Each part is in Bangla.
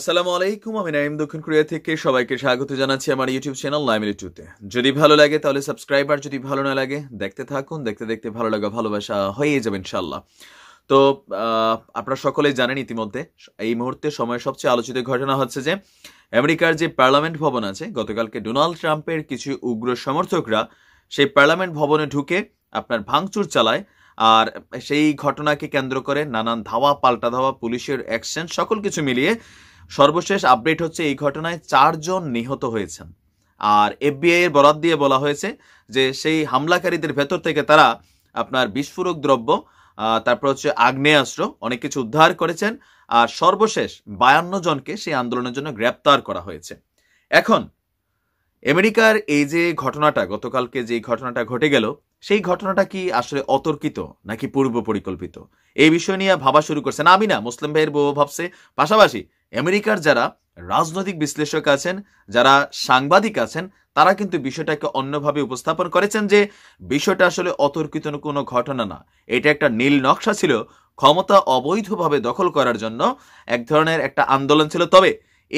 আসসালামু আলাইকুম আমি নাইম দক্ষিণ কোরিয়া থেকে সবাইকে স্বাগত জানাচ্ছি আমার ইউটিউব চ্যানেল লাইমিলি টুতে যদি ভালো লাগে তাহলে সাবস্ক্রাইব আর যদি ভালো না লাগে দেখতে থাকুন দেখতে দেখতে ভালো লাগা ভালোবাসা হয়ে যাবে ইনশাল্লাহ তো আপনারা সকলেই জানেন ইতিমধ্যে এই মুহূর্তে সময়ের সবচেয়ে আলোচিত ঘটনা হচ্ছে যে আমেরিকার যে পার্লামেন্ট ভবন আছে গতকালকে ডোনাল্ড ট্রাম্পের কিছু উগ্র সমর্থকরা সেই পার্লামেন্ট ভবনে ঢুকে আপনার ভাঙচুর চালায় আর সেই ঘটনাকে কেন্দ্র করে নানান ধাওয়া পাল্টা ধাওয়া পুলিশের অ্যাকশন সকল কিছু মিলিয়ে সর্বশেষ আপডেট হচ্ছে এই ঘটনায় চারজন নিহত হয়েছেন আর এফবিআই এর বরাদ দিয়ে বলা হয়েছে যে সেই হামলাকারীদের ভেতর থেকে তারা আপনার বিস্ফোরক দ্রব্য তারপর হচ্ছে আগ্নেয়াস্ত্র অনেক কিছু উদ্ধার করেছেন আর সর্বশেষ বায়ান্ন জনকে সেই আন্দোলনের জন্য গ্রেপ্তার করা হয়েছে এখন আমেরিকার এই যে ঘটনাটা গতকালকে যে ঘটনাটা ঘটে গেল সেই ঘটনাটা কি আসলে অতর্কিত নাকি পূর্ব পরিকল্পিত এই বিষয় নিয়ে ভাবা শুরু না আমি না মুসলিম ভাইয়ের বউ ভাবছে পাশাপাশি আমেরিকার যারা রাজনৈতিক বিশ্লেষক আছেন যারা সাংবাদিক আছেন তারা কিন্তু বিষয়টাকে অন্যভাবে উপস্থাপন করেছেন যে বিষয়টা আসলে অতর্কিত কোনো ঘটনা না এটা একটা নীল নকশা ছিল ক্ষমতা অবৈধভাবে দখল করার জন্য এক ধরনের একটা আন্দোলন ছিল তবে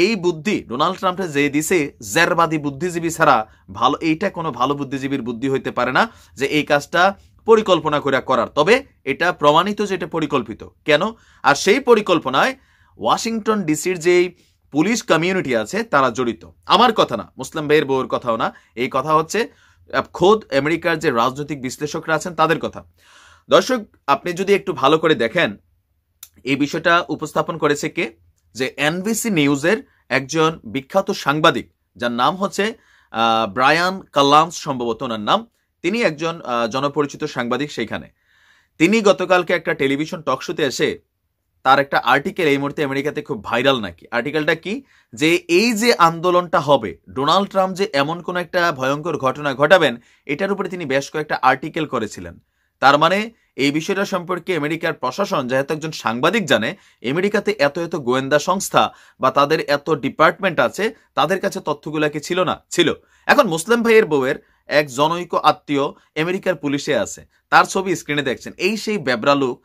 এই বুদ্ধি ডোনাল্ড ট্রাম্পে যে দিছে জেরবাদী বুদ্ধিজীবী ছাড়া ভালো এইটা কোনো ভালো বুদ্ধিজীবীর বুদ্ধি হইতে পারে না যে এই কাজটা পরিকল্পনা করে করার তবে এটা প্রমাণিত যে এটা পরিকল্পিত কেন আর সেই পরিকল্পনায় ওয়াশিংটন ডিসির যেই পুলিশ কমিউনিটি আছে তারা জড়িত আমার কথা না মুসলিম ভাইয়ের বউর কথাও না এই কথা হচ্ছে খোদ আমেরিকার যে রাজনৈতিক বিশ্লেষকরা আছেন তাদের কথা দর্শক আপনি যদি একটু ভালো করে দেখেন এই বিষয়টা উপস্থাপন করেছে কে যে এনবিসি নিউজের একজন বিখ্যাত সাংবাদিক যার নাম হচ্ছে ব্রায়ান কাল্লান্স সম্ভবত ওনার নাম তিনি একজন জনপরিচিত সাংবাদিক সেইখানে তিনি গতকালকে একটা টেলিভিশন টক শোতে এসে তার একটা আর্টিকেল এই মুহূর্তে আমেরিকাতে খুব ভাইরাল নাকি আর্টিকেলটা কি যে এই যে আন্দোলনটা হবে ডোনাল্ড ট্রাম্প যে এমন কোনো একটা ভয়ঙ্কর ঘটনা ঘটাবেন এটার উপরে তিনি বেশ কয়েকটা আর্টিকেল করেছিলেন তার মানে এই বিষয়টা সম্পর্কে আমেরিকার প্রশাসন যেহেতু একজন সাংবাদিক জানে আমেরিকাতে এত এত গোয়েন্দা সংস্থা বা তাদের এত ডিপার্টমেন্ট আছে তাদের কাছে তথ্যগুলা কি ছিল না ছিল এখন মুসলিম ভাইয়ের বউয়ের এক জনৈক আত্মীয় আমেরিকার পুলিশে আছে তার ছবি স্ক্রিনে দেখছেন এই সেই বেবরা লোক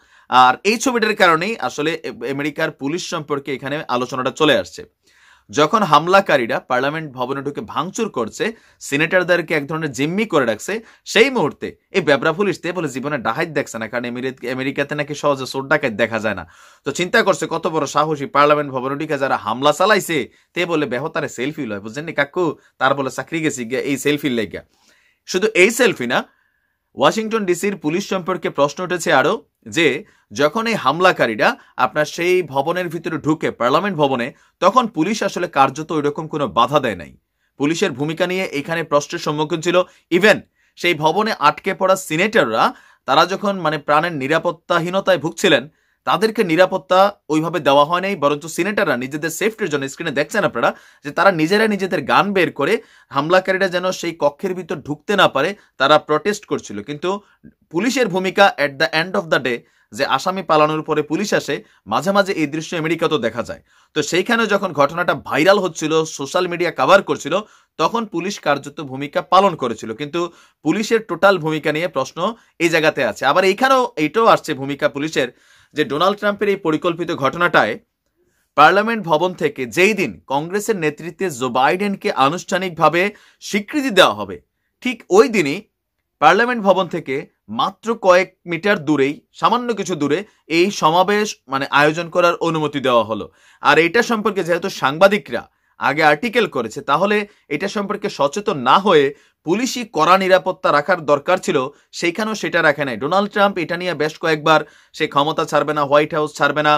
আর এই ছবিটার কারণেই আসলে আমেরিকার পুলিশ সম্পর্কে এখানে আলোচনাটা চলে আসছে যখন হামলাকারীরা পার্লামেন্ট ভবনে ঢুকে ভাঙচুর করছে সিনেটারদেরকে এক ধরনের জিম্মি করে রাখছে সেই মুহূর্তে এই ব্যাবরা পুলিশ বলে জীবনে ডাহাইত দেখছে না কারণ আমেরিকাতে নাকি সহজে সোট ডাকাত দেখা যায় না তো চিন্তা করছে কত বড় সাহসী পার্লামেন্ট ভবনে ঢুকে যারা হামলা চালাইছে তে বলে বেহতারে সেলফি লয় বুঝলেন কাকু তার বলে চাকরি গেছি গিয়া এই সেলফি লেগে শুধু এই সেলফি না ওয়াশিংটন ডিসির পুলিশ সম্পর্কে প্রশ্ন উঠেছে আরও যে যখন এই হামলাকারীরা আপনার সেই ভবনের ভিতরে ঢুকে পার্লামেন্ট ভবনে তখন পুলিশ আসলে কার্যত ওইরকম কোনো বাধা দেয় নাই পুলিশের ভূমিকা নিয়ে এখানে প্রশ্নের সম্মুখীন ছিল ইভেন সেই ভবনে আটকে পড়া সিনেটররা তারা যখন মানে প্রাণের নিরাপত্তাহীনতায় ভুগছিলেন তাদেরকে নিরাপত্তা ওইভাবে দেওয়া হয় নাই বরঞ্চ সিনেটাররা নিজেদের সেফটির জন্য স্ক্রিনে দেখছেন আপনারা যে তারা নিজেরা নিজেদের গান বের করে হামলাকারীরা যেন সেই কক্ষের ভিতর ঢুকতে না পারে তারা প্রটেস্ট করছিল কিন্তু পুলিশের ভূমিকা at the end of the day যে আসামি পালানোর পরে পুলিশ আসে মাঝে মাঝে এই দৃশ্য আমেরিকা তো দেখা যায় তো সেইখানে যখন ঘটনাটা ভাইরাল হচ্ছিল সোশ্যাল মিডিয়া কাভার করছিল তখন পুলিশ কার্যত ভূমিকা পালন করেছিল কিন্তু পুলিশের টোটাল ভূমিকা নিয়ে প্রশ্ন এই জায়গাতে আছে আবার এইখানেও এইটাও আসছে ভূমিকা পুলিশের যে ডোনাল্ড ট্রাম্পের এই পরিকল্পিত ঘটনাটায় পার্লামেন্ট ভবন থেকে যেই দিন কংগ্রেসের নেতৃত্বে জো বাইডেনকে আনুষ্ঠানিকভাবে স্বীকৃতি দেওয়া হবে ঠিক ওই দিনই পার্লামেন্ট ভবন থেকে মাত্র কয়েক মিটার দূরেই সামান্য কিছু দূরে এই সমাবেশ মানে আয়োজন করার অনুমতি দেওয়া হলো আর এটা সম্পর্কে যেহেতু সাংবাদিকরা আগে আর্টিকেল করেছে তাহলে এটা সম্পর্কে সচেতন না হয়ে পুলিশই কড়া নিরাপত্তা রাখার দরকার ছিল সেইখানেও সেটা রাখে নাই ডোনাল্ড ট্রাম্প এটা নিয়ে বেশ কয়েকবার সে ক্ষমতা ছাড়বে না হোয়াইট হাউস ছাড়বে না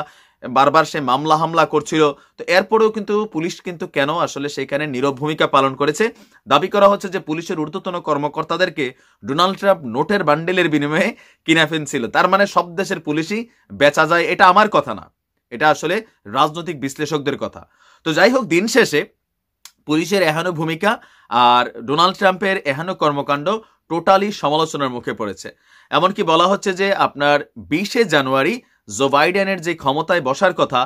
বারবার সে মামলা হামলা করছিল তো এরপরেও কিন্তু পুলিশ কিন্তু কেন আসলে সেখানে নীরব ভূমিকা পালন করেছে দাবি করা হচ্ছে যে পুলিশের ঊর্ধ্বতন কর্মকর্তাদেরকে ডোনাল্ড ট্রাম্প নোটের বান্ডেলের বিনিময়ে কিনা ফেলছিল তার মানে সব দেশের পুলিশই বেচা যায় এটা আমার কথা না এটা আসলে রাজনৈতিক বিশ্লেষকদের কথা তো যাই হোক দিন শেষে পুলিশের এহানো ভূমিকা আর ডোনাল্ড ট্রাম্পের এহানো কর্মকাণ্ড টোটালি সমালোচনার মুখে পড়েছে এমনকি বলা হচ্ছে যে আপনার বিশে জানুয়ারি জো বাইডেনের যে ক্ষমতায় বসার কথা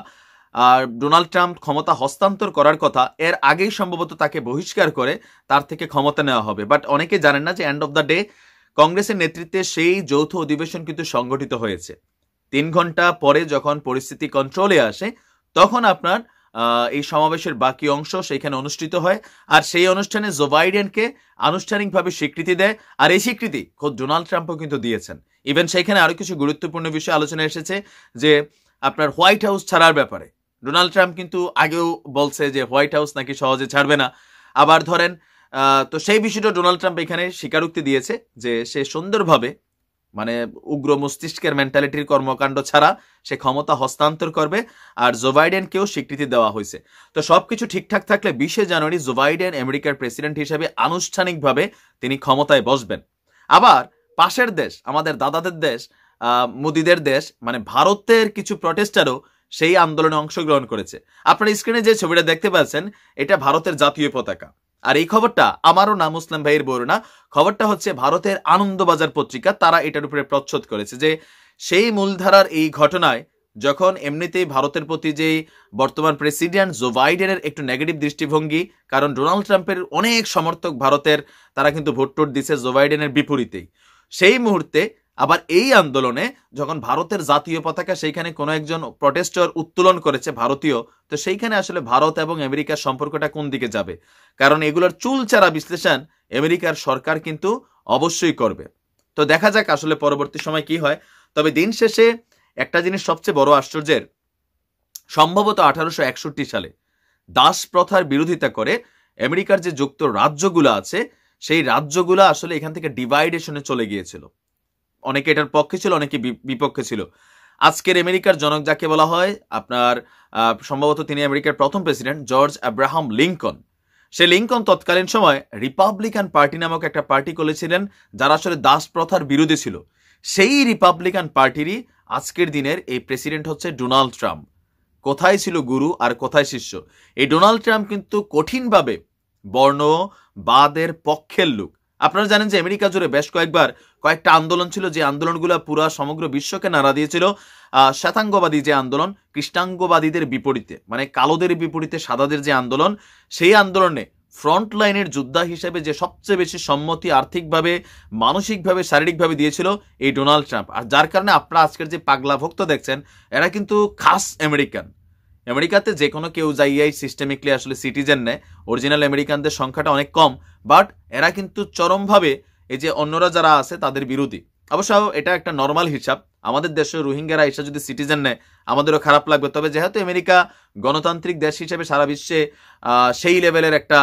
আর ডোনাল্ড ট্রাম্প ক্ষমতা হস্তান্তর করার কথা এর আগেই সম্ভবত তাকে বহিষ্কার করে তার থেকে ক্ষমতা নেওয়া হবে বাট অনেকে জানেন না যে এন্ড অব দ্য ডে কংগ্রেসের নেতৃত্বে সেই যৌথ অধিবেশন কিন্তু সংগঠিত হয়েছে তিন ঘন্টা পরে যখন পরিস্থিতি কন্ট্রোলে আসে তখন আপনার এই সমাবেশের বাকি অংশ সেখানে অনুষ্ঠিত হয় আর সেই অনুষ্ঠানে জো বাইডেনকে আনুষ্ঠানিকভাবে স্বীকৃতি দেয় আর এই স্বীকৃতি খোদ ডোনাল্ড ট্রাম্পও কিন্তু দিয়েছেন ইভেন সেখানে আরও কিছু গুরুত্বপূর্ণ বিষয় আলোচনা এসেছে যে আপনার হোয়াইট হাউস ছাড়ার ব্যাপারে ডোনাল্ড ট্রাম্প কিন্তু আগেও বলছে যে হোয়াইট হাউস নাকি সহজে ছাড়বে না আবার ধরেন তো সেই বিষয়টা ডোনাল্ড ট্রাম্প এখানে স্বীকারোক্তি দিয়েছে যে সে সুন্দরভাবে মানে উগ্র মস্তিষ্কের মেন্টালিটির কর্মকাণ্ড ছাড়া সে ক্ষমতা হস্তান্তর করবে আর বাইডেনকেও স্বীকৃতি দেওয়া হয়েছে তো সব কিছু ঠিকঠাক থাকলে বিশে জানুয়ারি বাইডেন আমেরিকার প্রেসিডেন্ট হিসেবে আনুষ্ঠানিকভাবে তিনি ক্ষমতায় বসবেন আবার পাশের দেশ আমাদের দাদাদের দেশ মোদিদের দেশ মানে ভারতের কিছু প্রটেস্টারও সেই আন্দোলনে অংশগ্রহণ করেছে আপনার স্ক্রিনে যে ছবিটা দেখতে পাচ্ছেন এটা ভারতের জাতীয় পতাকা আর এই খবরটা আমারও নাম মুসলিম ভাইয়ের বউর না খবরটা হচ্ছে ভারতের আনন্দবাজার পত্রিকা তারা এটার উপরে প্রচ্ছদ করেছে যে সেই মূলধারার এই ঘটনায় যখন এমনিতেই ভারতের প্রতি যে বর্তমান প্রেসিডেন্ট জো বাইডেনের একটু নেগেটিভ দৃষ্টিভঙ্গি কারণ ডোনাল্ড ট্রাম্পের অনেক সমর্থক ভারতের তারা কিন্তু ভোট টোট দিছে জো বাইডেনের বিপরীতেই সেই মুহূর্তে আবার এই আন্দোলনে যখন ভারতের জাতীয় পতাকা সেইখানে কোনো একজন প্রটেস্টর উত্তোলন করেছে ভারতীয় তো সেইখানে আসলে ভারত এবং আমেরিকার সম্পর্কটা কোন দিকে যাবে কারণ এগুলোর চুলচারা বিশ্লেষণ আমেরিকার সরকার কিন্তু অবশ্যই করবে তো দেখা যাক আসলে পরবর্তী সময় কি হয় তবে দিন শেষে একটা জিনিস সবচেয়ে বড় আশ্চর্যের সম্ভবত আঠারোশো একষট্টি সালে দাস প্রথার বিরোধিতা করে আমেরিকার যে যুক্ত রাজ্যগুলো আছে সেই রাজ্যগুলো আসলে এখান থেকে ডিভাইডেশনে চলে গিয়েছিল অনেকে এটার পক্ষে ছিল অনেকে বিপক্ষে ছিল আজকের আমেরিকার জনক যাকে বলা হয় আপনার সম্ভবত তিনি আমেরিকার প্রথম প্রেসিডেন্ট জর্জ আব্রাহাম লিঙ্কন সে লিঙ্কন তৎকালীন সময় রিপাবলিকান পার্টি নামক একটা পার্টি করেছিলেন যারা আসলে দাস প্রথার বিরোধী ছিল সেই রিপাবলিকান পার্টিরই আজকের দিনের এই প্রেসিডেন্ট হচ্ছে ডোনাল্ড ট্রাম্প কোথায় ছিল গুরু আর কোথায় শিষ্য এই ডোনাল্ড ট্রাম্প কিন্তু কঠিনভাবে বর্ণবাদের পক্ষের লোক আপনারা জানেন যে আমেরিকা জুড়ে বেশ কয়েকবার কয়েকটা আন্দোলন ছিল যে আন্দোলনগুলো পুরা সমগ্র বিশ্বকে নাড়া দিয়েছিল শ্বেতাঙ্গবাদী যে আন্দোলন কৃষ্ণাঙ্গবাদীদের বিপরীতে মানে কালোদের বিপরীতে সাদাদের যে আন্দোলন সেই আন্দোলনে ফ্রন্টলাইনের যোদ্ধা হিসেবে যে সবচেয়ে বেশি সম্মতি আর্থিকভাবে মানসিকভাবে শারীরিকভাবে দিয়েছিল এই ডোনাল্ড ট্রাম্প আর যার কারণে আপনারা আজকের যে পাগলা ভক্ত দেখছেন এরা কিন্তু খাস আমেরিকান আমেরিকাতে যে কোনো কেউ যাইয়াই সিস্টেমিকলি e আসলে সিটিজেন নেয় অরিজিনাল আমেরিকানদের সংখ্যাটা অনেক কম বাট এরা কিন্তু চরমভাবে এই যে অন্যরা যারা আছে তাদের বিরোধী অবশ্য এটা একটা নর্মাল হিসাব আমাদের দেশে রোহিঙ্গারা এসে যদি সিটিজেন নেয় আমাদেরও খারাপ লাগবে তবে যেহেতু আমেরিকা গণতান্ত্রিক দেশ হিসেবে সারা বিশ্বে সেই লেভেলের একটা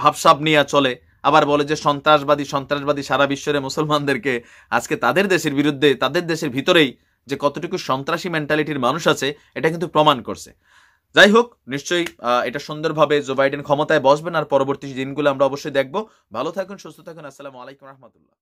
ভাবসাব নিয়ে চলে আবার বলে যে সন্ত্রাসবাদী সন্ত্রাসবাদী সারা বিশ্বের মুসলমানদেরকে আজকে তাদের দেশের বিরুদ্ধে তাদের দেশের ভিতরেই যে কতটুকু সন্ত্রাসী মেন্টালিটির মানুষ আছে এটা কিন্তু প্রমাণ করছে যাই হোক নিশ্চয়ই এটা সুন্দরভাবে জো বাইডেন ক্ষমতায় বসবেন আর পরবর্তী দিনগুলো আমরা অবশ্যই দেখব ভালো থাকুন সুস্থ থাকুন আসসালামু আলাইকুম রহমতুল্লাহ